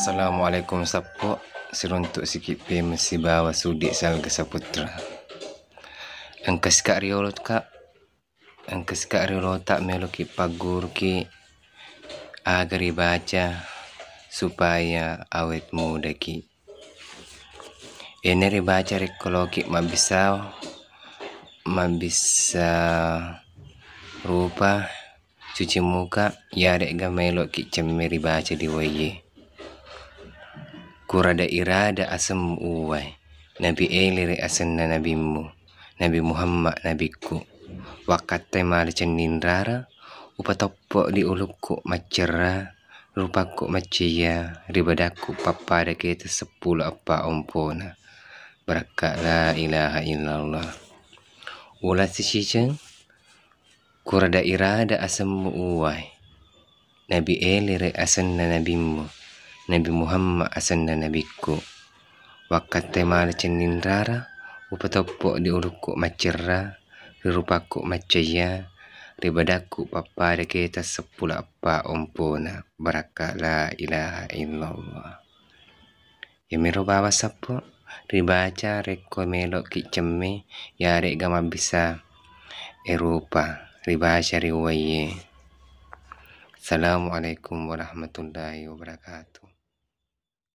Assalamualaikum sapo Seruntuk sikit pe mesti bawa sudik sal ke saputra Angka kak riolot kak Angka kak riolot tak ki pagur ki Agar baca Supaya awet muda ki Ini ribaca rekoloki ma bisa Rupa Cuci muka ya ga melo ki cemiri baca di wayi. kurada irada asem uwai nabi elir asen na nabi mu nabi muhammad nabi ku wakat tema lecenin rara upa topok di ulukku macera rupaku macia ya. ribadaku papa ada kita sepuluh apa ompona berkat la ilaha illallah ulah si sijeng kurada irada asem uwai nabi elir asen na nabi mu Nabi Muhammad dan nabiku, ನಬಿಕ್ಕು Wakat tema ಚೆನ್ನಿನ್ರಾರ rara, ದಿ ಉಡುಕ್ಕು macera, ರಿರುಪಕ್ಕು macaya, ribadaku papa kita sepula apa ompona baraka la ilaha illallah ya miru bawa sapo ribaca reko melok ki cemme ya rek gama bisa eropa ribaca riwaye assalamualaikum warahmatullahi wabarakatuh